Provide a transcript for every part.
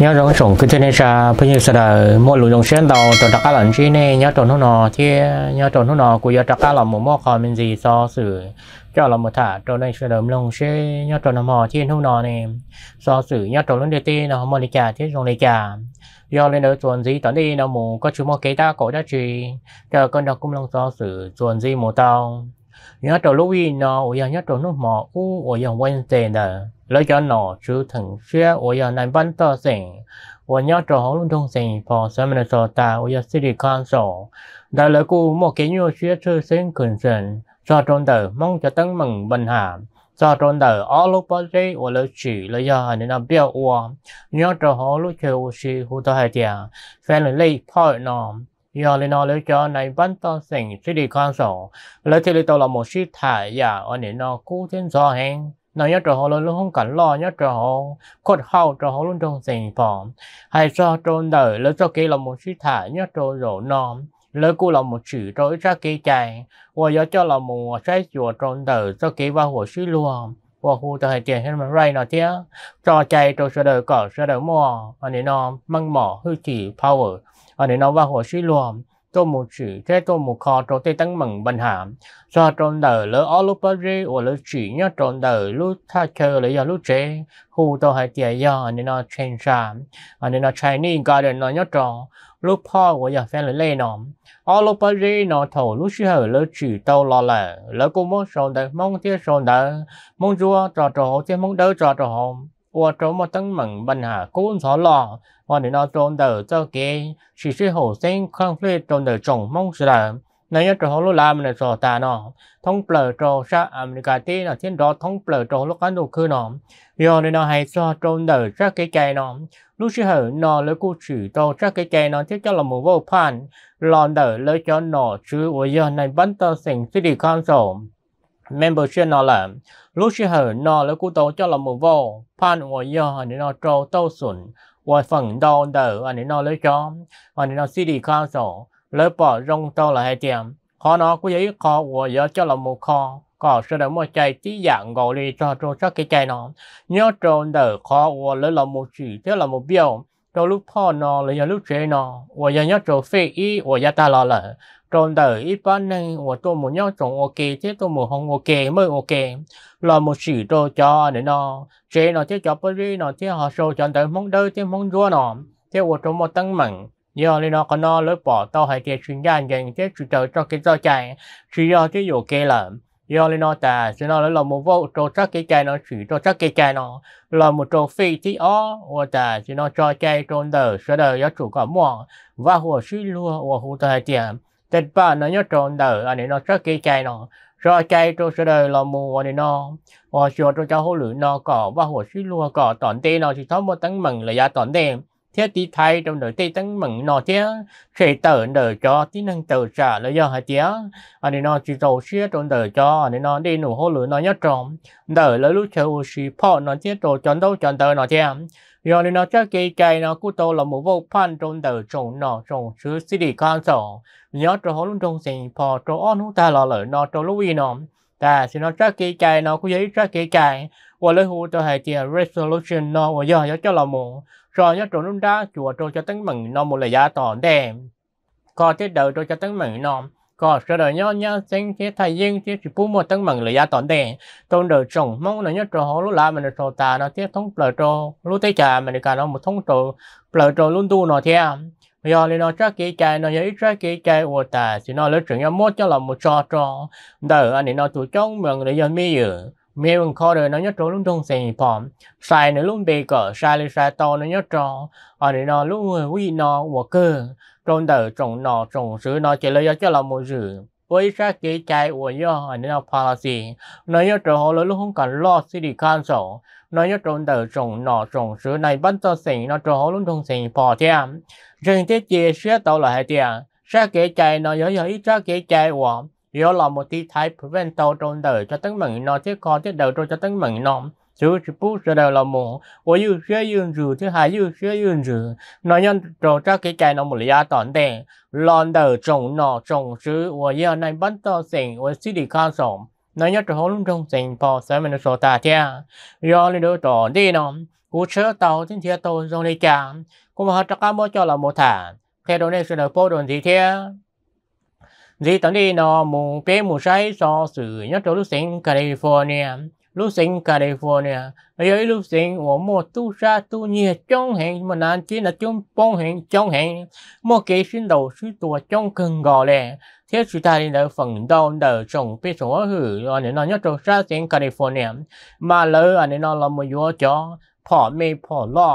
nhớ rong sủng cứ thế này ra bây giờ giờ mua lúa đồng sen đầu trồng trắc cá lợn này nhớ trồng nó nọ thì nhớ trồng nó nọ của giờ trắc cá lợn một mỏ còn mình gì so sử cho là một thả trồng này sẽ đầm lồng sẽ nhớ trồng nó mỏ chi nó nọ này so sử nhớ trồng lên đề nó mỏ này cả thế trồng này cả do lên đó chuẩn gì tận đi nó mù có chú mỏ kế ta cổ đã chỉ cho con đọc cũng lông so sử chuẩn gì mù tao nhớ trò lúc ý nó ủa nhớ trò nó mà u ủa giờ Wednesday nè lấy cho nó chứ thằng xe ủa giờ này vẫn to sỉnh ủa nhớ trò hóng luôn thông sỉnh phò xe mình sổ ta ủa giờ city council đã lấy cô một cái nhiều xe chơi sinh cần sỉnh cho trốn đời mong cho tấn mừng bình hàm cho trốn đời all over day ủa lấy chỉ lấy giờ hành nên biểu ủa nhớ trò hóng lúc chơi ủa xe hú tao hai tiền fan lấy phơi nó cho to lấy một chiếc gió 要你那里叫你搬到城市里看守，来这里到了没事太呀，而你那古天早行。nó nhất rồi họ luôn luôn không cần lo nhất rồi họ cốt hậu rồi họ luôn trong tình phòng hay cho trôn đời lấy cho kia là một chiếc thả nhất rồi rồi nó lấy cô là một chữ rồi ra kia chạy và do cho là một trái chùa trôn đời cho kia vào hồ suy luôn và hồ cho hệ tiền hết mà ray nó thế cho chạy rồi sửa đời cỏ sửa đời mò anh ấy nó măng mỏ hư chỉ power ở nên nó vào hồ suy luồng tôi một chữ thế tôi một kho trâu tê tăng mừng bình hàm do trôn đờ lỡ ó bơ rê ổ lỡ chỉ nhá trôn đờ lúc tha chờ lấy do lúc chế hù tôi hay tiề do nên nó chen sa nên nó chạy ni cả đời nó nhá tròn lúc po của giờ phen lấy lê nó ó bơ rê nó thổ lúc sư hở chỉ tàu lo lỡ lỡ cũng mong trôn mong tiếc trôn đờ mong chúa trò trò hổ mong đỡ trò trò 我周末登门问下工作咯，我你那中头做给，是是后生康复中头种梦是了。này nhất trong lúc làm này cho ta nó thông bờ cho sa America tí là thiên đó thông bờ cho lúc ăn đồ khư nó giờ này nó hay cho trôn đời ra cái cây nó lúc xưa nó lấy cô chữ cho ra cái cây nó thiết cho là một vô pan lòn đời lấy cho nó chứ ở giờ này bắt tao sinh city council member chưa nó là lúc chưa hở nó là cú tàu cho là một vô pan của yo anh nó trâu tàu sủng và phần đầu đỡ anh nó lấy cho anh nó city council lấy bỏ rong tàu là hai tiệm khó nó cú giấy khó của yo cho là một khó có sự đồng một chạy tí dạng gọi đi cho trâu cho cái chạy nó nhớ trâu đỡ khó của lấy là một chỉ thế là một biểu trâu là trong đời ít bán nên của tôi một nhau trồng ok thế tôi một không ok mới ok là một sự đồ cho để nó chế nó thế cho bơi nó thế họ sâu cho tới mong đời thế mong rua nó thế của tôi một tăng mạnh do nên nó có nó lỡ bỏ tao hay tiền chuyên gia dành thế chủ trợ cho cái do chạy chỉ do thế dụ kê là do nên nó ta sẽ nó là một vô trâu chắc cái chạy nó chỉ trâu chắc cái chạy nó là một trâu phi tí ó và ta sẽ nó cho chạy trôn đời sẽ đời giáo chủ cả mua và hồ suy lua và hồ thời tiền tết ba nó nhớ trộn đời anh nó rất kỹ chạy nó rồi chạy tôi sẽ đời là mù anh nó và sửa tôi cháu hồ lử nó có và hồ sĩ lùa có tổn tê nó thì thó một tấn mừng là gia tổn tê thế tí thay trong đời tê tấn mừng nó thế sẽ tờ đời cho tí năng tờ trả là do hai tía anh nó chỉ tàu xía trong đời cho anh nó đi nụ hồ lử nó nhớ trộn đời là lúc chờ hồ sĩ phọ nó thế trô chọn đâu chọn tờ nó thế giờ nên nó cho cái nó cũng to là một vụ pan trong đầu trong nó trong chữ city council nhớ cho họ trong sinh phò cho ông ta là nó cho lưu ý nó ta xin nó cho cái cái nó cũng giấy cho cái cái và lấy hồ cho hệ tiền resolution nó và giờ nhớ cho là một rồi nhớ trong lúc đó chùa cho cho tấn mừng nó một lời giá tỏ đềm có tiết đầu cho cho tấn mừng nó có sợ đời nhau nhau sinh thế thời gian thế chỉ bù một tăng mừng lời gia tổn đề tôn đời trồng mong là nhớ trò họ lúc là mình là trò tà nó thế thông lời trò lúc thế trà mình cả nó một thông trò lời trò luôn tu nó theo bây giờ nó chắc kỹ chạy nó ít chắc kỹ chạy ô tà thì nó lấy chuyện nhau mốt cho là một trò trò đời anh thì nó tụ trong mừng lời dân mi dự mi mình khó đời nó nhớ trò luôn đông sinh phom sai nữa luôn bị cỡ sai lên sai to nó nhớ trò anh thì nó luôn quy nó vô cơ trong đời trong nọ trong sự nọ chỉ lấy cho là một sự với ra kế chạy của yo hành nó policy nó yo trở hồ lúc không cần lo đi city sổ nó yo trong đời trong nọ trong sự này bắt cho sinh nó trở hồ lúc trong sinh bỏ thêm riêng thế chế sẽ tạo là hai tiền ra kế chạy nó yo yo ít ra kế chạy của yo là một tí thái prevento trong đời cho tấn mừng nó thiết khó thiết đầu cho tấn mừng nó chú chỉ bút ra đầu là mù wo yu xue yun rù thứ hai yu xue yun rù nó nhân trò ra cái cái nó một lý tòn đen lon đầu nọ trồng chứ wo yêu này bắt to sình wo city council nhất trò trong sình po sẽ mình số ta thea do lên đôi trò đi nó cú chớ tàu trên thea tàu trong đi cả cũng mà tất cả mỗi cho là một thả theo đó sẽ được po đồn gì thea gì tận đi nó mù bé mù say so sự nhất trò lúc California lúc sinh California ấy lúc sinh của một tu sa tu nhiệt trong hẹn mà nạn chỉ là chung bông hẹn trong hẹn một cái sinh đầu sư tùa trong cần gò lẻ thế chúng ta đi đến phần đầu đời trồng biết số hử anh nên nó nhất trong sa sinh California mà lỡ anh ấy nói là một yếu chó พอไม่พอล่อ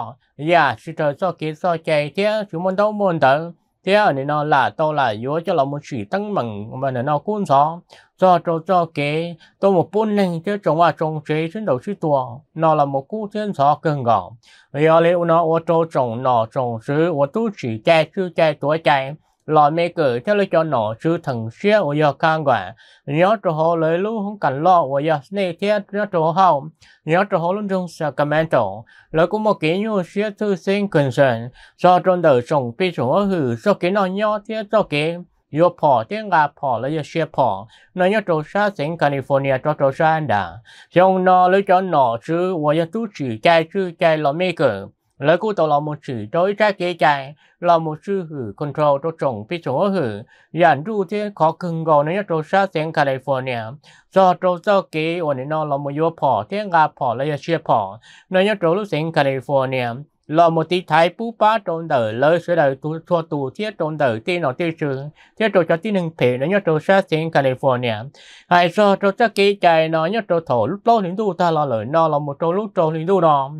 ยาสุดท้ายก็เกิดใจเที่ยงสุดมันต้องมันเดิม thế ở nên nó là tôi là yếu cho lòng một chỉ tăng bằng mà nó cũng gió do cho cho kế tôi một bốn lên chứ chúng ta trồng chế trên đầu chứ tua nó là một cú thiên gió cường gạo vì ở đây nó ô tô trồng nó trồng chứ ô tô chỉ chạy chứ chạy tuổi chạy lò mê cử cho lấy cho nổ chứ thằng xia của giờ can quả nhớ cho họ lấy lũ không cần lo của giờ này thiết nhớ cho họ nhớ cho họ luôn trong Sacramento lấy cũng một cái nhu xia thư sinh cần sơn do trong đời sống bị chúng hử do cái nó nhớ thiết do cái yo phò tiếng nga phò là yo xia phò nó nhớ trâu xa sinh California cho trâu xa anh đã xong nó lấy cho nọ chứ và yo tu sĩ chạy chứ chạy lò mê cử Lời cụ tổ là một chữ đối ra kế chạy, là một chữ hử control cho trọng bị chỗ hử, dàn ru thế khó cưng gò nên cho xa tiếng California. Do cho cho kế ổn nên nó là một yếu phỏ thế ngà phỏ là yếu chia phỏ, nên cho lúc tiếng California. Là một tí thái bú bá trộn đời lời sẽ đời tu thua tù thiết trộn đời tí nó tí trừ thế trộn cho tí nâng thể nó nhớ trộn xa tiếng California hay do trộn cho kế chạy nó nhớ trộn thổ lúc lâu lính đu ta là lời nó là một trộn lúc trộn lính đu đó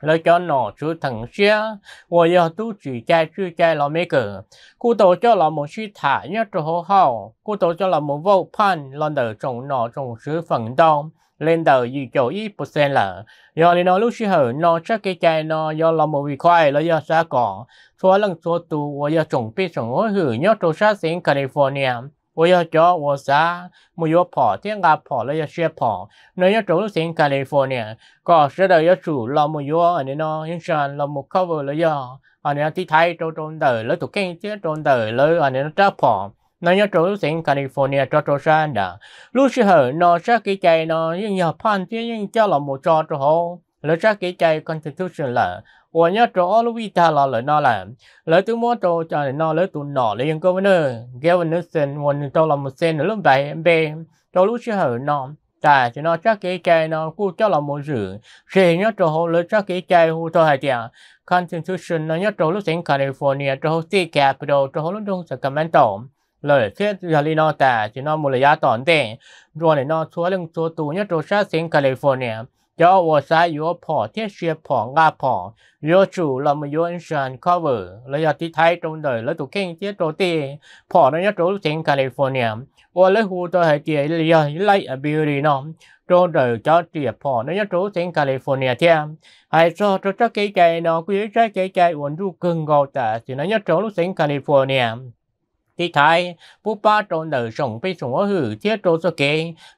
lo cho nó chú thằng xia và giờ tu chỉ chạy chú chạy lo mấy cử cụ tổ cho là một sư thả nhớ cho hậu hậu cụ tổ cho là một vô pan lo đỡ trong nó trong sự phận đông lên đầu dự chỗ ít bút sen lở do nên nó lúc xưa hở nó chắc cái chạy nó do là một vị khoai là do xa cỏ số lần số tu và do trồng biết trồng hối hử nhớ cho sát sinh California 我要找我啥没有跑，天干跑了要学跑，那要走新加利福尼亚，搞事的要住老没有，俺呢呢，人生老没 cover 了呀，俺呢地台走走的，了都跟着走的，了俺呢找跑。nó nhớ trốn sinh California cho trốn sang đã lúc xưa nó sẽ kỳ chạy nó nhưng nhà pan tiếng nhưng cho là một trò trò lỡ ra cái chạy constitution là ủa nhớ chỗ lúc vi ta là lỡ nó là lỡ tôi mua chỗ cho nó lỡ tụi nó lấy những governor governor sen one chỗ là một sen nữa lúc vậy về chỗ lúc chưa hở nó ta cho nó chắc cái chạy nó cũng cho là một rử sẽ nhớ chỗ hồ lỡ chắc cái chạy hồ thôi hay tiệt constitution nó nhớ chỗ lúc sinh California chỗ state capital chỗ lúc đông Sacramento lời thiết giờ đi nó ta chỉ nó một lời giá tổn tệ rồi nó xuống lưng xuống tù nhớ rồi sát sinh California จอวัวซ้ายยัวพอเที่ยเชียผ่องาผ่อยัจูลำยัอินชันคัฟเวอร์ระยะที่ไทยตรงเดิยแล้วตุกเข่งเที่ยตัตีผ่อในยะตัวเซนแคลิฟอร์เนียวัวเลหูตัวเฮเตียระยะไล่อบิรีนอมตรงเดิยจอเจียผ่อในยะตัวเซนแคลิฟอร์เนียเที่ยหฮโซตัวเจก๋ไใจนอนกุยใจใจ๋ไก่วนดุกึ่งกอดแต่สินระยะตัวเซนแคลิฟอร์เนีย ที่ไทยผู้ป้าตรงเดิยส่งไปส่งว่าหื้อเที่ยตัวสเก๋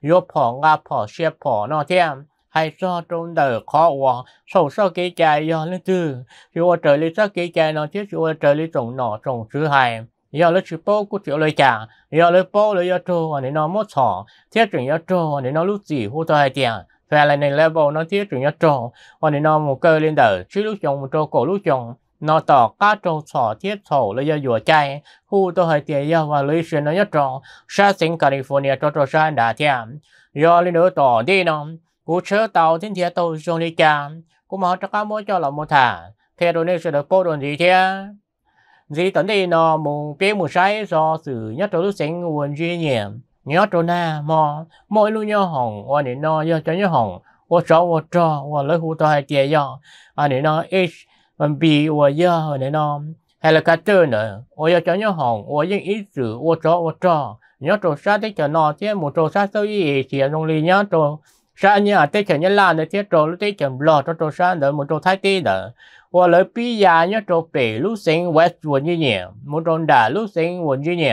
ยัวผ่องาผ่อเชียผ่อนอเที่ย hay so trong đời khó quá sâu sâu cái chạy do lên từ chịu trời lên sau cái chạy nó chứ chịu trời lên trồng nọ trồng thứ hai giờ lấy chữ bố của chữ lời trả giờ lấy bố lấy giờ trâu để nó mất sỏ thiết trưởng giờ trâu để nó lúc gì hô tôi hay tiền về lại này level nó thiết trưởng giờ trâu để nó một cơ lên đời chứ lúc chồng một trâu cổ lúc chồng nó tỏ cá trâu sỏ thiết sổ lấy giờ dùa chay hô tôi hay tiền giờ và lấy chuyện nó nhất trâu sa sinh California cho trâu sa đã tiền giờ lên nữa tỏ đi nó cú chở tàu thiên thiệt tàu dùng đi cả cú mà cho cá mỗi cho là một thả thế đồ nên sẽ được bố đồn gì thế gì tấn đi nó mù bê mù sai do sự nhất đồ lúc sinh nguồn duy nhiệm nhớ đồ na à, mò mỗi lúc nhớ hỏng và để nó nhớ cho nhớ hỏng và cho và cho và lấy hú to hay tiền do à để nó h và b và do để nó hay là cái tơ nữa và nhớ cho nhớ hỏng và những ít sự và cho và cho nhớ đồ sát thì cho nó chứ một đồ sát sâu ý thì dùng lý nhớ đồ ra anh nhá tết chẳng nhá là nữa tết trâu lúc tết chẳng lo cho trâu sang nữa một trâu thái tê nữa và lỡ bây giờ nhớ trâu bể lúc sinh vẽ vườn như nhỉ một trâu đã lúc sinh vườn như nhỉ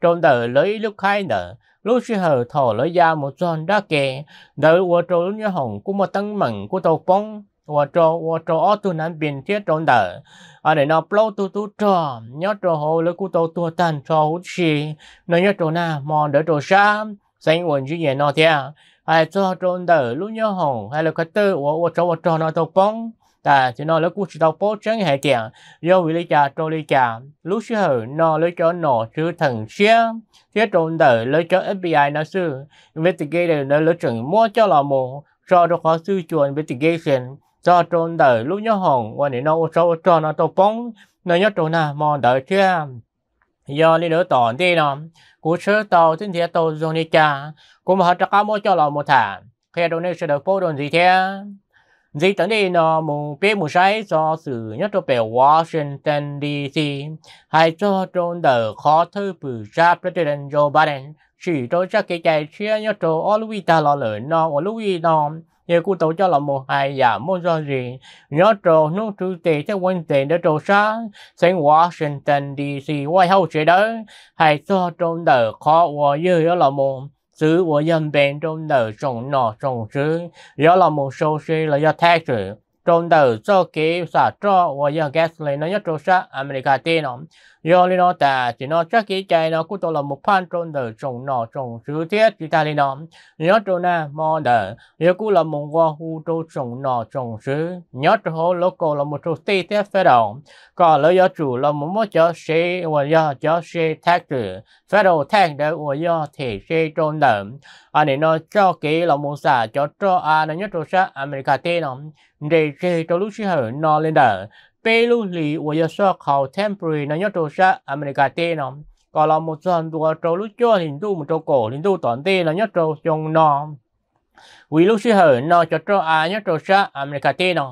trâu đờ lấy lúc khai nữa lúc sinh hờ thò lấy ra một tròn đã kè đợi và trâu lúc nhá hồng cũng một tăng mừng của tàu phong, và trâu và trâu ở tu nán biển thiết trâu đờ ở đây nó plau tu tu trò nhớ trâu hồ lỡ của tàu tua tan trâu hút xì nó nhớ trâu na mòn đỡ trâu sa sinh vườn như nhỉ nó theo. À ai cho trôn đỡ lúc nhớ hồng hay là cái tư của của cháu cho nó tàu bóng ta chỉ nói lấy cũng chỉ tàu bó chẳng hệ tiền do vì lý cha trôn lý cha lúc xưa nó lấy cho nó chứ thần xe thế trôn đỡ lấy cho FBI nó sư investigator nó lấy chừng mua cho là một cho được khó sư chuẩn investigation cho trôn đỡ lúc nhớ hồng và để nó cho cho nó tàu bóng nó nhớ trôn nào mà đỡ chưa giờ đi đỡ tổn đi nó cú sơ tàu tin thế tàu dùng đi cha cú mà họ cho cá mua cho lò một thả khi đồ này sẽ được phô đồn gì thế gì tấn đi nó mù biết mù sai do sự nhất cho biểu Washington DC hay cho trôn đờ khó thư bự ra President Joe Biden chỉ cho chắc cái chạy chia nhất cho Louis ta lo lớn nó Louis nó giờ cụ tổ cho là một hai giả mô do gì nhớ trò nó trừ tệ cho quân tệ đã trò xa sinh Washington DC quay hậu chế đó hay cho trong đời khó và dư đó là một sự của dân bên trong đời trong nọ trong xứ đó là một số sự là do thái sự trong đời cho kế xả cho và do gas lên nó nhất trò xa America tên yo li nó ta chỉ nó chắc kỹ chạy nó cũng là một pan trôn đời trồng nọ trồng sứ thiết chỉ ta li nó nhớ chỗ na mò đời yo cũng là một qua hu trô trồng nọ trồng sứ nhớ chỗ hồ lô cô là một trô tê thiết phải đầu có lỡ yo chủ là một mối chó xe và yo chó xe thác trừ phải đầu thác để và yo thể xe trôn đời anh này nó cho kỹ là một xã cho cho anh nó nhớ trôn sa America tê nó để xe cho lúc xí hở nó lên đời 贝鲁里，我要说 contemporary 呢，要做啥？America 的呢？ก็เราหมดส่วนตัวโจลุจ้อหินดูมันโจโกหินดูตอนเต้เราเนี่ยโจจงนอมวิลุชิเหินนอจะโจอาเนี่ยโจชะอเมริกาเต้นอ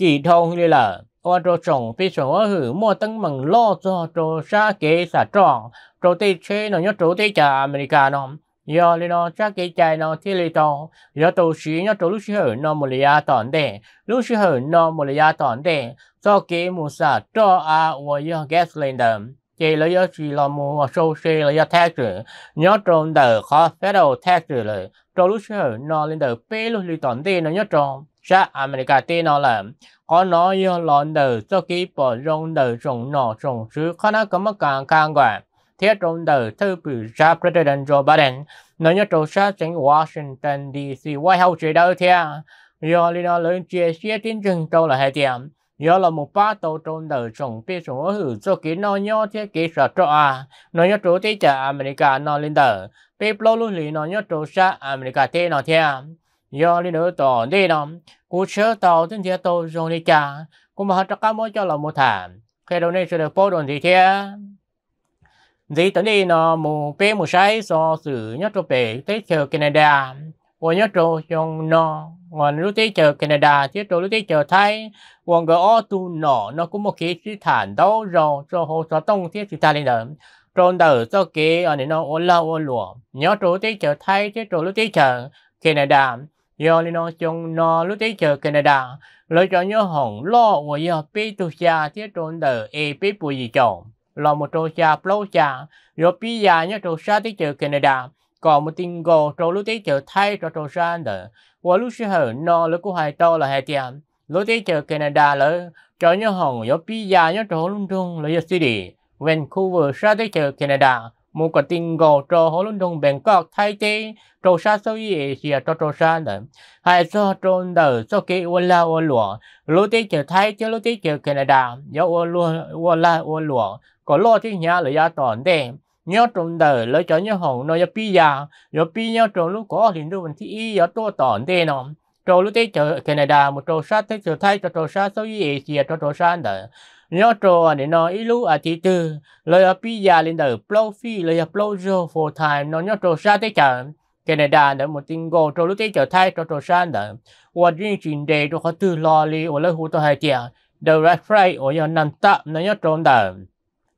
กี่ทงเลยล่ะว่าโจส่งไปส่งว่าหือมั่วตั้งมังล่อจอโจชะเกสะจองโจเต้เชนอเนี่ยโจเต้จากอเมริกานอมยอเลยนอจากเกใจนอที่เลยตองยอตัวชีนอโจลุชิเหินนอมลยาตอนเต้ลุชิเหินนอมลยาตอนเต้ sau khi mua sa cho à và yo gas lên đầm chỉ là yo chỉ là mua số xe là yo tax rồi nhớ trong đời khó federal tax rồi trong lúc sơ nó lên đời bê lúc lý toàn tiền nó nhớ trong xã America tiền nó là có nói yo lon đời sau khi bỏ rong đời rong nọ rong xứ, khả năng có mất càng càng quả thiết trong đời thứ bự ra President Joe Biden nó nhớ trong xã chính Washington DC White House chỉ đâu thế do lý nó lớn chia sẻ tin chừng đâu là hai điểm nhớ là một ba tàu trôn đời trồng phía trồng ở hữu cho kỹ nó nhớ thiết kế sợ cho à nó nhớ chỗ thế chả America nó lên đời biết lâu luôn lì nó nhớ chỗ xa America thế nó theo à. nhớ lên nữa tàu đi nó cú chớ tàu tên thế tàu trồng đi cha cũng mà cho cá mối cho là một thảm khi đầu này sẽ được bố đồn gì thế gì tới đi nó một bé một sai so sử nhớ chỗ bé tới chờ Canada 我要做用 nó còn lúc tí chờ Canada tiếp tục lúc tí chờ Thái còn gỡ tu nọ nó cũng một cái chữ thản đâu rồi cho hồ cho tông tiếp chúng ta lên đời trôn đời cho cái ở đây nó ô lâu ô lụa nhớ chỗ tí chờ Thái tiếp tục lúc tí chờ Canada do lên nó chung nó lúc tí chờ Canada lấy cho nhớ hồng lo và do bị tu cha tiếp trôn đời bùi gì chồng lo một trâu cha plou cha rồi bị già nhớ trâu sa tí chờ Canada còn một tin gồ trâu lúc tế chờ thay cho trâu sang đỡ và lúc sẽ hở nó lúc của hai to là hai tiền lúc tế chờ Canada là cho nhau hồng yếu bí giá nhau trâu lung tung là yếu đi Vancouver ra tế chờ Canada một cái tin cho họ luôn lung tung Bangkok thay tế cho sa sâu y Asia cho trâu sang đỡ hai so cho đỡ so kế ô la ô lụa lúc tế chờ thay cho lúc tế chờ Canada yếu ô lụa ô la ô lụa có lo thế nhà là giá toàn đêm nhau trong đời lấy cho nhau hồng nó giờ bây giờ giờ bây nhau trong lúc có thì lúc mình thì ý giờ tôi tỏn thế nó trong lúc tới chờ Canada một trâu sát thế chờ thay cho trâu sát sau y Asia cho trâu sát đời nhớ trâu để nó ít lúc à thì từ lấy ở bây giờ lên đời blow phi lấy ở à blow jo for time nó nhớ trâu sát thế chờ Canada đã một tin go trâu lúc tới chờ thay cho trâu sát đời và riêng chuyện đề cho họ từ lo li và lấy hồ tôi hai tiền the right right ở nhà nằm tạm nó nhớ trâu đời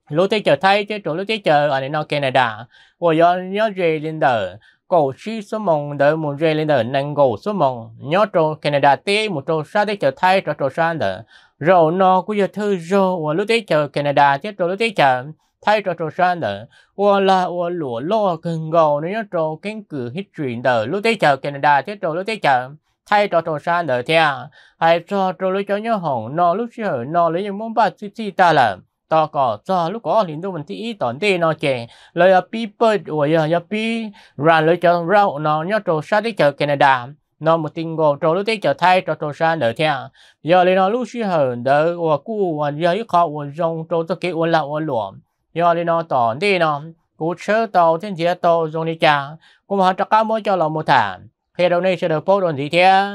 lúc tây chờ thấy chứ chỗ lúc tây chờ ở đây nó Canada của do nhớ rê lên đời cổ chi số mong đợi một rê lên đời năng cổ số mong nhớ chỗ Canada tí một chỗ xa tây chờ thấy chỗ chỗ xa đời rồi nó cũng giờ thư rồi ôi lúc tây chờ Canada chứ chỗ lúc tây chờ thấy chỗ trò sang nữa của là của lúa lo cần gò nhớ trò kiến cử hết chuyện đời lúc tới chờ Canada chứ chỗ lúc tới chờ thay cho trò sang nữa thế à hay cho trò lúc cho nhớ hồng nó lúc chờ nó lấy những món bát chi chi ta làm tao có cho lúc có liền đâu mình thì tổn tê nó chè lời là ờ, pi bơi rồi là pi ra lời cho rau nó nhớ trâu sát đi chợ Canada nó một tin gồ trâu lúc tê chợ Thái trâu trâu sát đỡ theo giờ lấy nó lúc xí hờn đỡ và cú và giờ ít khó và rong trâu tất kế và lậu và lụa giờ lấy nó tổn tê nó cụ chớ tàu thiên địa tàu rong đi cha cũng họ cho cá mối cho lòng một thảm khi đầu này sẽ được phố đồn gì thế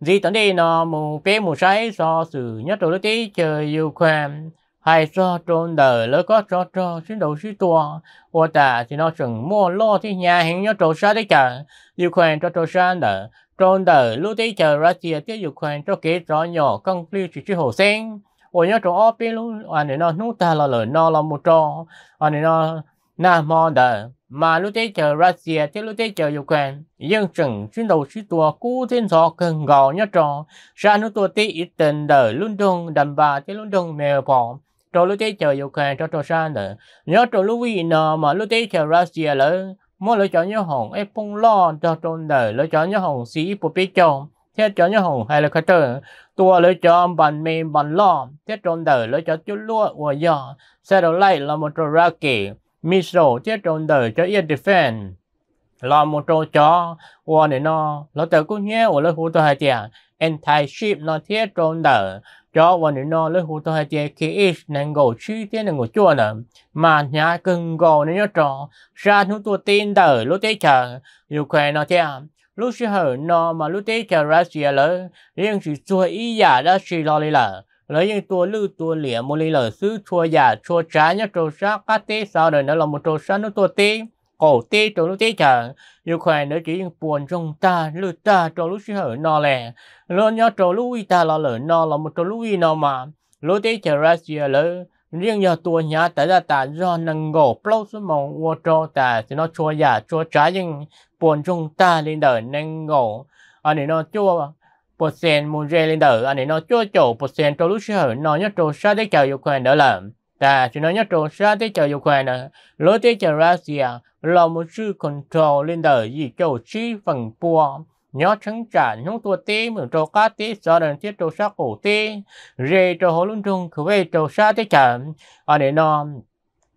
gì tận đi nó mù bé mù say so sự nhất rồi tí chơi yêu khoan hay so trôn đời lỡ có cho cho xin đầu xin tua ô ta thì nó chừng mua lo thì nhà hình nhớ trâu xa đấy chờ yêu khoan cho trâu xa nở trôn đời lỡ tí chờ ra tiền tiếp yêu khoan cho kế cho nhỏ công ty chỉ chỉ hồ sinh ô nhớ trâu óp bên lũ anh nó nút ta là lời nó là một trò anh nó na mò đời mà lúc tế chờ Russia thế lúc tế chờ Ukraine dân chừng chiến đầu sĩ tua cú thiên thọ cần gò nhá trò ra nước tua tí ít tình đời luôn đông đầm bà thế luôn đông mèo bỏ cho lúc tế chờ Ukraine cho trò xa nữa nhớ trò lúc vì nọ mà lúc tế chờ Russia lỡ mỗi lựa chọn nhớ hồng ấy phong lo cho trò đời lựa chọn nhớ hồng sĩ bộ biết chồng thế chọn nhớ hồng hay là khá trơ tua lựa chọn bàn mềm bàn lo thế tròn đời lựa chọn chút lúa của giò xe đầu lại là một trò ra kỳ Mitchell chết trốn đời cho yên defend lo một trâu chó và để nó nó tới cũng nhé và lấy hút tôi hai tiền anti ship nó thiết trốn đời cho và để nó lấy hút tôi hai tiền khi ít nên gỗ chi tiết nên gỗ chua nè, mà nhà cưng gỗ nên nhớ trò ra chúng tôi tin đời lúc thế chờ Ukraine nó thế lúc xưa nó mà lúc thế chờ Russia lỡ riêng chỉ chua ý giả đã chỉ lo lấy lỡ lấy những tua lưu tua lìa một lì lở sư chua giả chua trái nhất trâu sát các tê sau đời nó là một trâu sát nó tua tê cổ tê trâu lú tê chẳng yêu khỏe nữa chỉ những buồn trong ta lưu ta trâu lúc sư hở nó lẻ luôn nhớ trâu lúc ta là lở nó là một trâu lúc nó mà lúc tê chả ra gì lỡ riêng nhờ tua nhà tại ra ta do nâng gỗ plau số mong vô trâu ta thì nó chua giả chua trái những buồn trong ta lên đời nâng gỗ anh nó chua percent mun rê lên đỡ anh ấy nó cho chỗ percent trâu lúc sơ nói nhất trâu sa tới chờ yêu khoan đỡ lợm ta chỉ nói nhất trâu sa tới chờ yêu khoan nè lối tới chờ Russia là một sự control lên đời gì chỗ chi phần bua nhớ trắng trả những tua tê mượn trâu các tế do đần tiết trâu sa cổ tê rê trâu hồ lung trung khử về trâu sa tế chờ anh ấy nó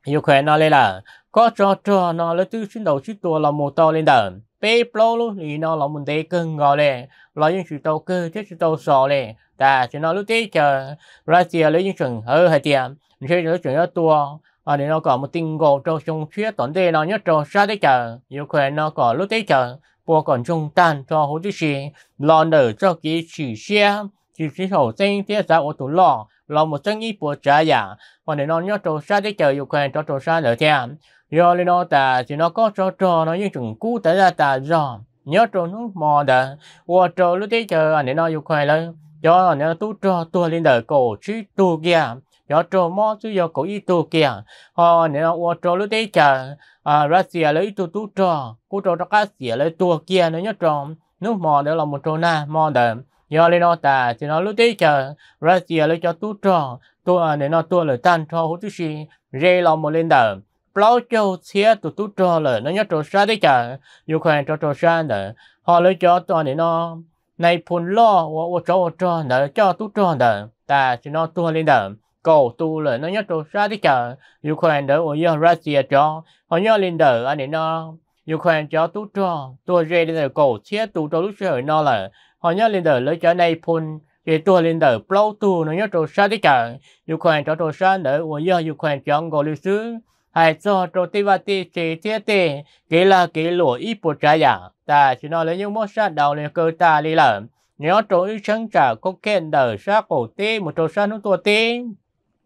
yêu khỏe nó lên là có cho cho nó lấy tư xin đầu chữ tua là một to lên đời bé blo luôn thì nó là mình tê cưng rồi nè là những sự tàu cơ chứ sự tàu sò nè ta chỉ nó lúc tê chờ ra tiền lấy những chuyện ở hai tiền mình sẽ lấy chuyện đó tua à để nó có một tình gồ cho trong phía tổn tê nó nhất trong xa tê chờ yêu khỏe nó có lúc tê chờ bộ còn trung tan cho hồ tư sĩ lo nở cho cái chỉ xe chỉ sĩ hậu sinh thế giá ô tủ lo là một chân y bộ trả giả và để nó nhớ trâu xa tê chờ yêu khỏe cho trâu xa nở theo do lên nó ta chỉ nó có cho cho nó như chừng cú tới ra ta do nhớ trộn nó mò đã qua trộn lúc thế chờ anh nó yêu khoai lên cho anh nó tu cho tu lên đời cổ chứ tu kia cho trộn mò chứ giờ cổ y tu kia họ nên nó qua trộn lúc thế chờ à ra xìa lấy tu tu cho cú trộn cho cá xìa lấy tu kia nó nhớ trộn nó mò để là một trộn na mò đã do lên nó ta chỉ nó lúc thế chờ ra xìa lấy cho tu cho tu nên nó tu lời tan cho hút chứ gì rê lòng một lên đời bao cho xe tụ tụ trò lờ nó nhớ trò xa đấy chả yêu khoan trò trò xa nữa họ lấy cho tao này nó này phun lo wo wo trò wo cho nữa cho tụ trò nữa ta chỉ nó tua lên nữa cầu tu lờ nó nhớ trò xa đấy chả yêu khoan đỡ wo yêu Russia cho họ nhớ lên nữa anh này nó yêu khoan cho tụ trò tua dây lên nữa cầu xe tụ trò lúc chơi nó là họ nhớ lên nữa lấy cho này phun thì tôi lên đời bao tu nó nhớ trò xa đấy chả yêu khoan trò trò xa nữa wo yêu yêu khoan cho ngồi lưu xứ hay cho trò tê và tê chế tê tê cái là cái lỗ ít bộ trái giả ta chỉ nói lấy những món sát đầu lên cơ ta đi là nếu trò ít sáng trả có khen đời sát cổ tê một trò sát nó tua tê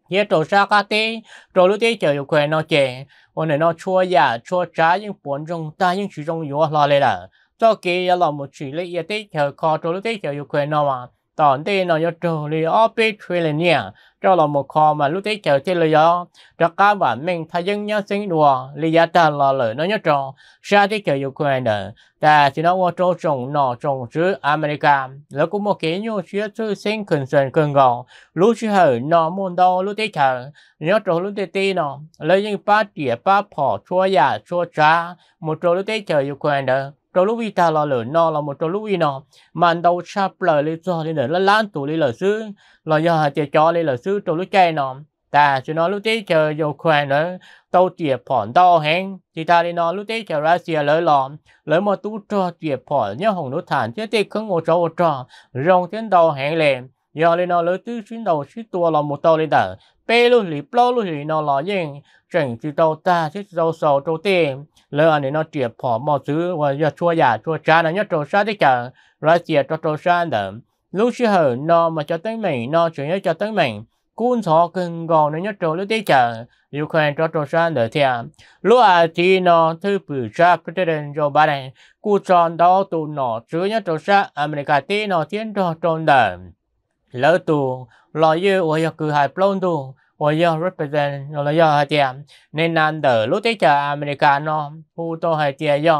nhớ trò sát cá tê trò lúc tê chờ yêu khỏe nó chè hôm nay nó chua giả chua trái nhưng bốn trong ta nhưng chữ trong yếu lo lên là cho kia là một chỉ lấy tê chờ khó trò lúc tê chờ yêu khỏe nó mà tòn đi nó yo trù li ở bị truy lên nha cho là một kho mà lúc đấy chờ chơi lời yo cho cá và mình thay dân nhớ sinh đùa li giá ta lo lời nó nhớ tròn xa tí chờ Ukraine ta chỉ nó qua trâu trồng nọ trồng chứ America là cũng một cái nhu chứa chứ sinh cần sần cần gòn lúc chứ hở nọ môn đâu lúc đấy chờ nhớ tròn lúc đấy tì nọ lấy những ba tỉa ba phỏ chua giả chua trá một trâu lúc đấy chờ Ukraine trâu lúc ta là lửa nó là một trâu lúc nó mà anh đâu sắp lời lý do lên nữa lăn tủ lý lửa xứ là do hạt chè chó lên lửa xứ trâu lúc chạy nó ta sẽ nói lúc tí chờ dù khỏe nữa tàu tiệp phỏn to hẹn thì ta đi nó lúc tí chờ ra xìa lỡ lòm lỡ mà tú cho tiệp phỏn nhớ hồng nút thản chứ tiệp không ngồi trò cho rong tiến đầu hẹn liền giờ lên nó lấy tư chuyến đầu suy tua là một tàu lên đỡ bê luôn lì bao luôn lì nó là yên chẳng chỉ tàu ta chứ tàu sầu châu tiên lỡ anh nó triệt bỏ mọi thứ và giờ chua giả chua cha nó nhất tàu sa thế chẳng rồi tiệt cho tàu sa đỡ lúc xưa hở nó mà cho tới mình nó chuyển nhớ cho tới mình cuốn thọ cần gòn nó nhất tàu lúc thế chẳng yêu khoan cho tàu sa đỡ theo lúc à thì nó thứ bự sa president Joe Biden cú tròn đó tụ nó chứa nhất tàu sa America tí nó tiến cho tròn đỡ lỡ tu lo yêu và yêu cứ hai plon tu và yêu represent lo là yêu hai tiền nên nan đỡ lúc tới chờ America nó hú to hai tiền yêu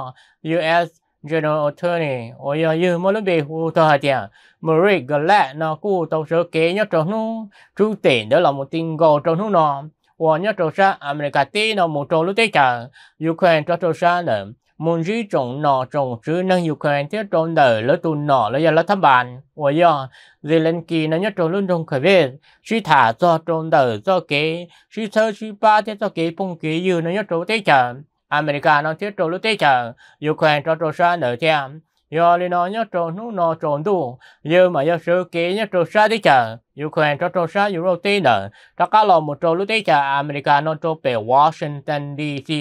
US General Attorney và yêu yêu mỗi lúc bị hú to hai tiền Marie Gallet nó cú tàu sơ kế nhất trong nu chú tiền đó là một tin gò trong nu nó và nhất trong sa America tí nó một trong lúc tới chờ Ukraine trong trong sa nữa môn ri trồng nọ trồng chứ năng Ukraine tiếp trồng đời lỡ tụ nọ lỡ giờ lỡ thăm bàn và do Zelensky nó nhớ trồng luôn trồng khởi về suy thả do trồng đời do kế suy sơ suy ba tiếp do kế phong kế dư nó nhớ trồng tế chờ America nó tiếp trồng lúc tế chờ Ukraine trọng trồng sa nở thêm giờ lên nó nhớ trộn nó nó trộn đủ giờ mà giờ sự kỹ nhớ trộn xa tí chờ yêu quen cho trộn xa yêu đầu tiên nè cho các lò một trộn lúc đi chả America nó trộn về Washington DC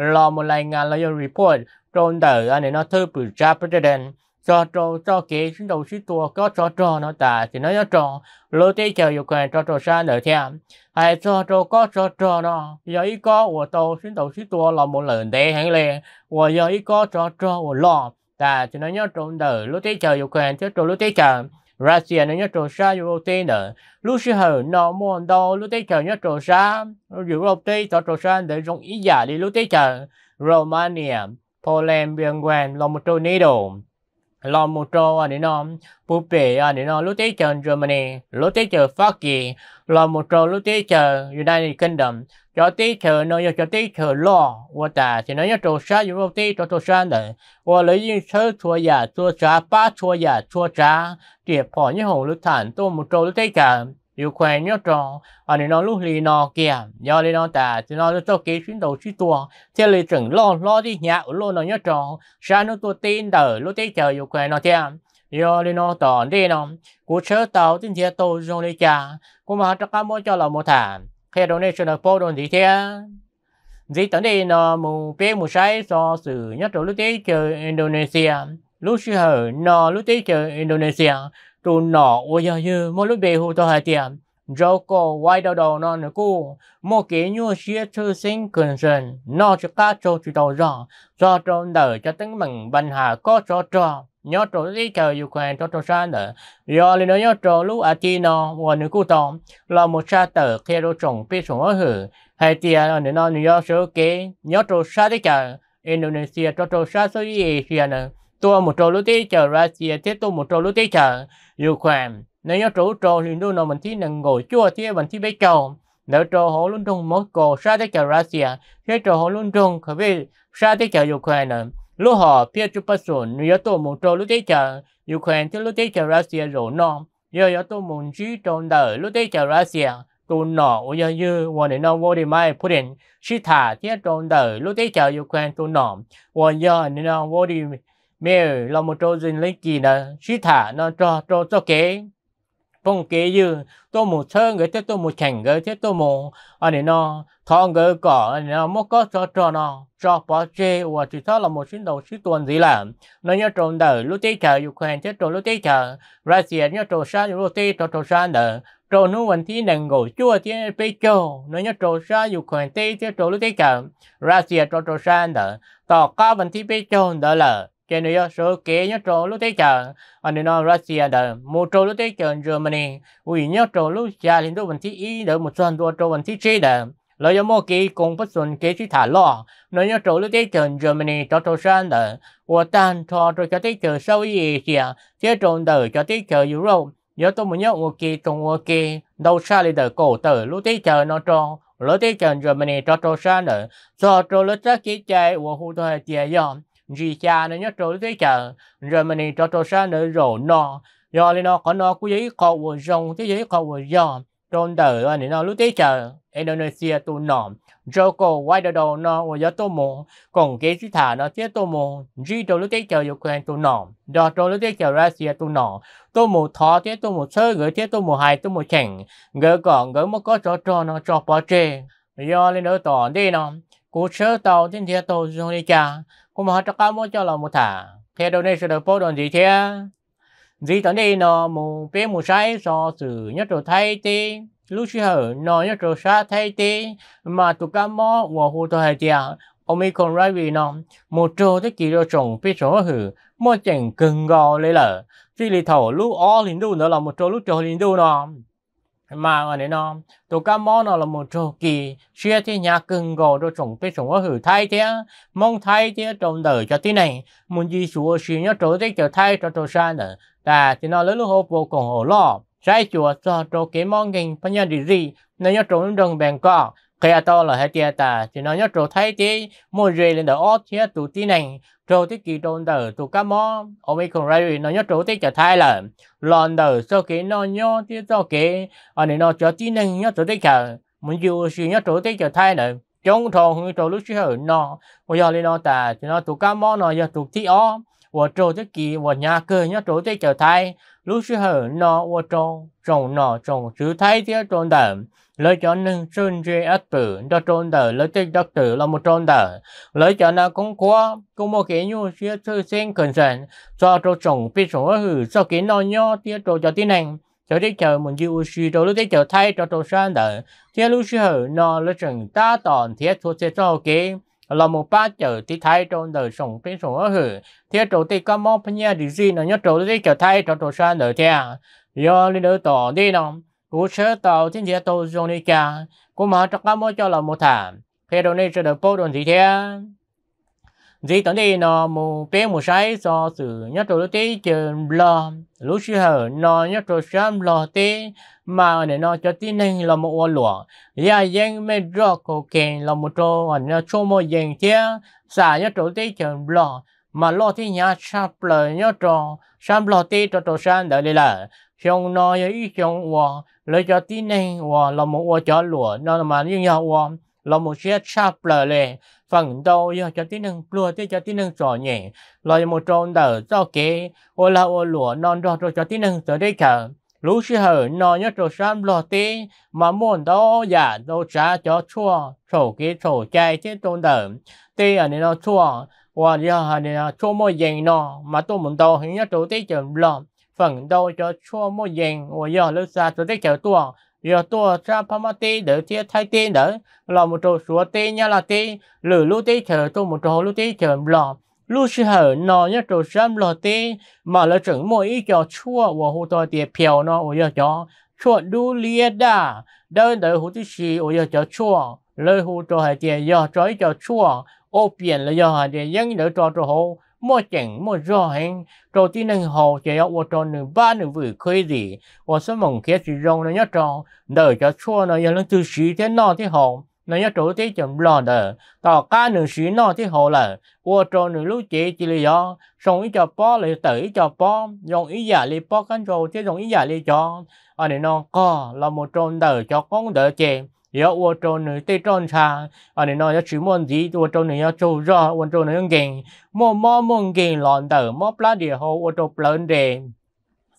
lò một lại ngàn là report trộn từ anh ấy nó thư bự cha president cho trộn cho kỹ xin đầu xin tua có cho trộn nó ta thì nó nhớ trộn lúc tí chờ yêu quen cho trộn xa nữa theo hay cho trộn có cho trộn nó giờ ý có của tôi xin đầu xin tua lò một lần để hẹn lên và giờ ý có cho trộn của lò ta dạ, cho nó nhớ trong đời lúc thế chờ yêu quen cho trong lúc thế chờ Russia nó nhớ trong sa Europe nữa lúc xưa hở nó muốn đâu lúc thế chờ nhớ trong sa Europe cho trong sa để dùng ý giả đi lúc thế chờ Romania Poland biên quen là một trâu nê đồ là một trâu anh nó búp bê anh nó lúc thế chờ Germany lúc thế chờ Pháp kỳ là một trâu lúc thế chờ United Kingdom cho tí chờ nó cho tí chờ lo và ta thì nó nhớ trâu sa yêu tí cho trâu sa nữa và lấy những thứ thua giả thua sa ba thua giả thua sa tiệp phò như hồng lúa thản tôi một trâu lúa tí cả yêu quen nhớ trò ở đây nó lúc lì nó kìa do đây nó ta thì nó lúc kế chuyến đầu chuyến tua thế lì chừng lo lo đi nhà ở lo nó nhớ trò sa nó tôi tin đỡ lúa tí chờ yêu quen nó thế yo đi nó tòn đi nó cú chớ tàu tin thiệt tôi rồi đi cha, cũng mà cho cá mỗi cho là một thản khi donation po don gì thế Dĩ tận đây nó mù bé mù sai so sự nhất rồi lúc tế chờ Indonesia lúc xưa hở nó lúc tế chờ Indonesia tụ nó ôi giờ như mỗi lúc về hồ tao hai tiền rồi cô quay đầu đầu nó nữa cô một cái như xia thư sinh cần dần nó cho cá cho chủ đầu rõ do trong đời cho tính mình bần hà có cho cho nhớ trò đi chơi dù quen cho trò san nữa do lên nhớ trò lúc à chi nó và nữ cụ là một sa tờ khi đồ trồng biết sống ở hử hay tiền ở nơi nó nhớ số kế nhớ trò sa đi chơi Indonesia cho trò sa số gì Asia nữa tôi một trò lúc đi chơi Russia thế tôi một trò lúc tí chờ Ukraine nếu nhớ trò trò thì đôi nó mình thấy nâng ngồi chua thì mình thấy bấy trầu nếu trò họ luôn trong mỗi cổ sa đi chơi Russia thì trò họ luôn trong khỏi biết sa tới chờ Ukraine lúc họ phía chụp bức sồn nhớ tôi muốn cho lúc đấy chờ Ukraine chứ lúc đấy chờ Russia rồi non giờ giờ tôi muốn chỉ trong đời lúc đấy chờ Russia tôi nọ ôi giờ như วัน này nó vô đi mai Putin chỉ thả thiết trong đời lúc đấy chờ Ukraine tôi nọ วัน giờ này nó vô đi mẹ là một trâu dinh lấy kỳ nè chỉ thả nó cho cho cho kế phong kế dư tô mù thơ người thế tô mù chảnh người thế tô mù anh này nó thọ người cỏ anh nó mất có cho cho nó cho bỏ chê và chỉ thọ là một chuyến đầu chuyến tuần gì là nó nhớ trộn đời lúc tây chờ ukraine thế trộn lúc tây chờ russia nhớ trộn sang lúc tây trộn trộn sang đời trộn nó vẫn thi nền ngủ chua thì bây giờ nó nhớ trộn sang ukraine thế trộn lúc tây chờ russia trộn trộn xa đời tỏ cao vẫn thí bây giờ đó là cho nên số kế nhất trò lúc thế chờ anh nên Russia đờ một trò lúc thế chờ Germany ủy nhất trò lúc cha liên tục vấn thi y đờ một số tuần đua trò vấn thi chế đờ lợi dụng một cái công phát xuân kế chỉ thả lo nói nhớ trò lúc thế chờ Germany cho trò sang đờ và tan trò trò cho thế chờ sau Asia thế trò đời cho thế chờ Europe nhớ tôi muốn nhớ một cái trong một cái đầu xa lịch đời cổ tờ lúc thế chờ nó trò lúc thế chờ Germany cho trò sang đờ cho trò lúc thế kế chạy và hỗ trợ tiền dòng gì cha nó nhớ trôi thế chờ rồi mình cho trâu sa nữa rồi nọ do lên nó có nó cứ giấy khó vừa rong thế giấy khó vừa do trôn đời anh nó lúc thế chờ Indonesia tu nọ rồi cô quay đầu đầu nó và gió tô mù còn cái chữ thả nó thế tô mù gì trâu lúc thế chờ dục quen tu nọ do trâu lúc thế chờ ra xia tu nọ tô mù thọ thế tô mù sơ gửi thế tô mù hai tô mù chảnh gỡ còn gỡ mà có cho cho nó cho bỏ chê do lên đó tỏ đi nó cú sơ tàu trên thế tàu dùng đi cha cô mà cho cá mua cho là một thả theo đâu đây sẽ được phô đòn gì thế gì tới đây nó một bé một sai so sự nhất rồi thay tê lúc xưa hở nó nhất rồi sa thay tê mà tụ cá mò và hồ tôi hay tiệt omicron ra vì nó một trâu thế kỷ rồi trồng biết số hử mua chẳng cưng gò lấy lở chỉ lì thổ lúc ó lính nữa là một trâu lúc trâu lính nó mà ở đây nó tổ cá mò nó là một trò kỳ xia thì nhà cưng gò rồi trồng cái trồng có hử thai thế mong thai thế trong đời cho thế này muốn gì chúa xia nhớ trổ thế cho thai cho trổ xa nữa ta thì nó lớn lúc hộp vô cùng hổ lo trái chùa cho trổ cái mong kinh phải nhiêu gì gì, nên nhớ trổ đồng bèn cọ khi ở to là hai tia ta thì nó nhớ trâu thấy tí mua rì lên đầu ót thế tụ tí này trâu tí kỳ trôn đầu tụ cá mò ông mó omicron ray nó nhớ trâu tí trở thay là lòn đầu sau khi nó nhớ tí sau khi ở này nó cho tí này nhớ trâu tí cả muốn dù gì nhớ trâu tí trở thay nữa chống thòng trâu lúc xưa nó bây giờ lên nó ta thì nó tụ cá mò nó giờ tụ tí ó 我做这给我 nhà cơ nhá chỗ thế trở thay lúc sư hở nó 我 trông trông nó trông chữ thay thế trông đờ lấy cho nâng sơn dê ắt tử đó trông đờ lấy thế đắc tử là một trông đờ lấy cho nó cũng quá cũng một cái nhu sư sư sinh cần sẵn cho trâu trồng bị trồng ở hử cho cái nó nhỏ tiếc trâu cho tiến hành cho đến chờ mình yêu sư đồ lúc đấy chờ thay cho trâu sang đờ thế lúc sư hở nó lấy chừng ta toàn thiết thuộc sẽ cho cái là một ba chữ thì thay trong đời sống trên sống ở hử thì chỗ thì có mong phải nhà đi gì nó nhớ chỗ thì kiểu thay trong chỗ xa đời thế do đi đỡ tổ đi nó cú sơ tàu thiên địa tổ dùng đi cả cú mà cho các mối cho là một thảm khi đầu này sẽ được bố đồn gì thế gì tận đây nó mù bé mù sai so sự nhất rồi tế chờ lo lúc xưa hở nó nhất rồi sớm lo tế mà để nó cho tí này là một ô lụa ya yang mê rõ cổ kèn là một trò và nó cho một dạng kia xả nhất rồi tế chờ lo mà lo thì nhà sắp lời nhất rồi sớm lo tế cho trò sáng đợi là xong nó ý xong hoa lấy cho tí này hoa là một ô chó lụa nó mà như nhau hoa là một chiếc sắp lời phần đầu giờ cho tí nâng lúa tí cho tí nâng trò nhẹ rồi một tròn đỡ cho kế ô la ô lúa non rồi cho tí nâng tới đây cả lũ sư hở nó nhớ trò sam lò tí mà muốn đó giả đâu trả cho chua trổ kế trổ chai thế trôn đỡ tí ở đây nó chua và giờ ở đây nó chua môi dành nó mà tôi muốn đâu hình nhớ trò tí chậm lò phần đầu cho chua môi dành và giờ lúc xa tôi tí chờ tôi giờ tôi ra pa ma tê để chia thay tê nữa là một trò sủa ti nha là ti lử lu ti chờ tôi một trò lu ti chờ lọ lu sư hở nó nhá trò sam lọ ti mà là chừng mỗi ý cho chua và hồ tôi ti phiếu nó ôi giờ cho chua đu lia da đơn đợi hồ ti xì ôi giờ cho chua lời hồ trò hệ ti giờ cho ý cho chua ô biển là giờ hệ tiệt dân đỡ trò trò hồ mua chẳng mua rõ hình trò tí nâng hồ chế ở trò nữ ba nữ vừa khơi gì và số mong kia chỉ rong nó nhất trò đời cho chua nó giờ nó từ sĩ thế nọ thế hồ nó nhất trò tí chậm lo đờ tỏ ca nữ sĩ nọ thế hồ là và trò nữ lúc chế chỉ là do xong ý cho bó lại tử ý cho bó dòng ý giả lại bó cánh trò thế dòng ý giả lại cho ở đây nó có là một trò đời cho con đỡ chế anh à, nói muốn muốn gì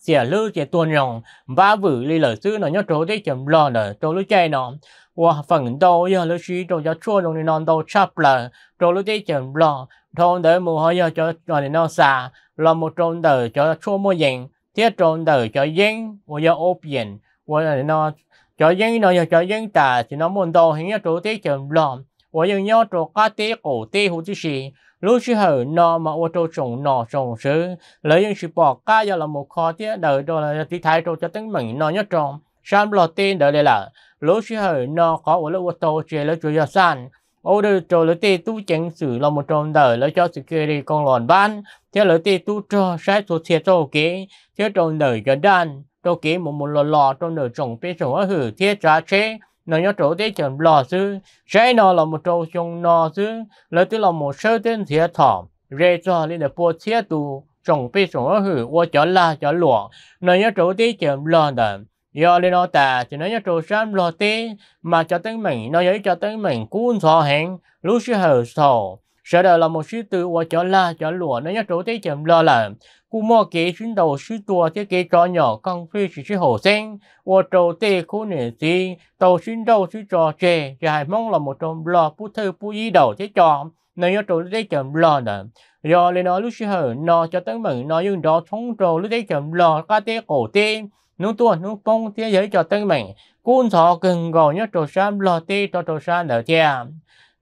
xẻ lưu sẽ tuôn rồng ba vử lì lỡ sư nó nhớ chỗ thế chấm lo nở chỗ lưu chạy nó và phần đầu giờ lưu sư chỗ cho chua rồng thì non đầu chắp lờ chỗ lưu thế chấm lo, thôn đỡ mù hơi giờ cho anh thì nó xà là một trôn đỡ cho chua mua dành thiết trôn đỡ cho dính và giờ ốp dành và rồi nó cho dân nó cho dân ta thì nó muốn đâu hình như chỗ thế trường lòng và dân nhau chỗ cá tế cổ tế hữu chí sĩ lúc chứ hở nó mà ô tô trồng nọ trồng sứ lấy dân sự bỏ cá giờ là một kho tía đời đó là tí thái trâu cho tính mình nó nhớ trồng sản lo tiền đời đây là lúc chứ hở nó có ô lô ô tô chế lấy chủ gia sản ô đưa cho lấy tê tu chánh sự là một trong đời lấy cho sự kia đi con lòn ban theo lấy tê tu cho sai số thiệt cho kế theo trong đời gần đan tôi kể một một lò lò trong nửa trồng bê trồng ở hử thiết trả chế nó nhớ chỗ thế chẳng lò sư chế nó là một trâu trồng nò sư lấy tức là một sơ tên thiết thọ rê cho lên là bùa thiết tù trồng bê trồng ở hử ô chó la chó lụa nó nhớ chỗ thế chẳng lò đợn do lên nó tà thì nó nhớ chỗ sám lò tê mà cho tới mình nó giấy cho tới mình cuốn thọ hẹn lúc sư hờ sầu sợ đời là một sư tử ô chó la chó lụa nó nhớ chỗ thế chẳng lò là cú mò kế xin đầu sư tua thế kế trò nhỏ con phi chỉ sư hồ sinh, và trâu tê khu nền gì tàu xin đầu sư trò chè thì hãy mong là một trong lò phú thư phú y đầu thế trò nếu như trâu thế chậm lò nữa do lên nói lúc sư hở nó cho tấn mừng nó dùng đó thông trâu lúc thế chậm lò ca tê cổ tê nung tua nung phong thế giới cho tấn mừng cuốn thọ cần gọi nhớ trâu sam lò tê cho trâu sam nữa chè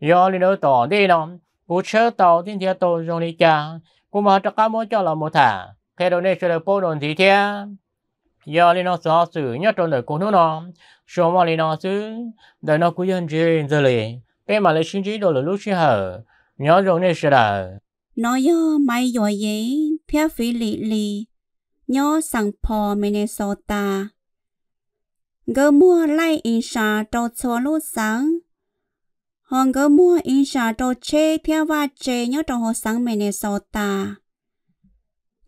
do lên nói tỏ đi nó bút sơ tàu thiên thiên tàu trong đi chàng hôm mà cho cá mỗi cho là một thả thế đồ này sẽ được bố đồn gì thế giờ lên nó xóa xử nhất trong đời cũng nó số mà lên nó xứ đời nó cũng dân chỉ giờ lì bé mà lấy sinh chỉ đồ là lúc xí hở nhớ rồi này sẽ đỡ nó yo mai rồi gì phía phi lì lì nhớ sang po Minnesota gơ mua lại in sa cho cho lúc sáng hòn gỡ mua in xả đồ chê theo và chê nhớ trong hồ sáng mẹ nè sò ta.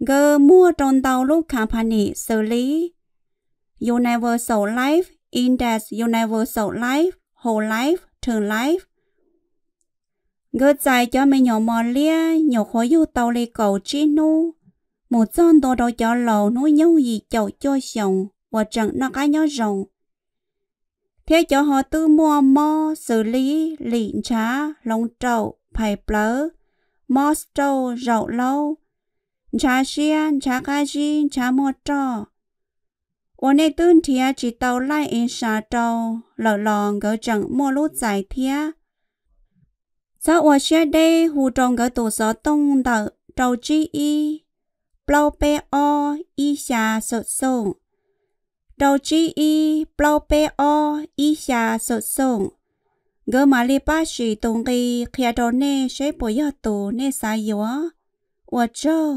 Gỡ mua trong tàu lúc company xử lý. Universal Life, Index Universal Life, Whole Life, Term Life. Gỡ dài cho mẹ nhỏ mò lia, nhỏ khối yêu tàu lì cầu chi nu. Một dân đồ đồ cho lầu nuôi nhau gì chậu cho chồng, và chẳng nó cái nhớ rồng thế cho họ tư mua mò xử lý lịn trá lông trậu phải plớ mò trâu rậu lâu trá xiên trá ca chi trá mò trò ôn nay tương thía chỉ tàu lại in xa trâu lỡ lòng gỡ chẳng mua lút giải thía. sao ua xe đê hù trông gỡ tù gió tông tờ trâu chi y plau pe o y xa sợ sông ดอจีอีเปลาเปออีชาสดส่งเกมาลีป้าชีตรงกีเคียดอนเน่ใช้ปุยยอตูเน่สายยัวอวดจง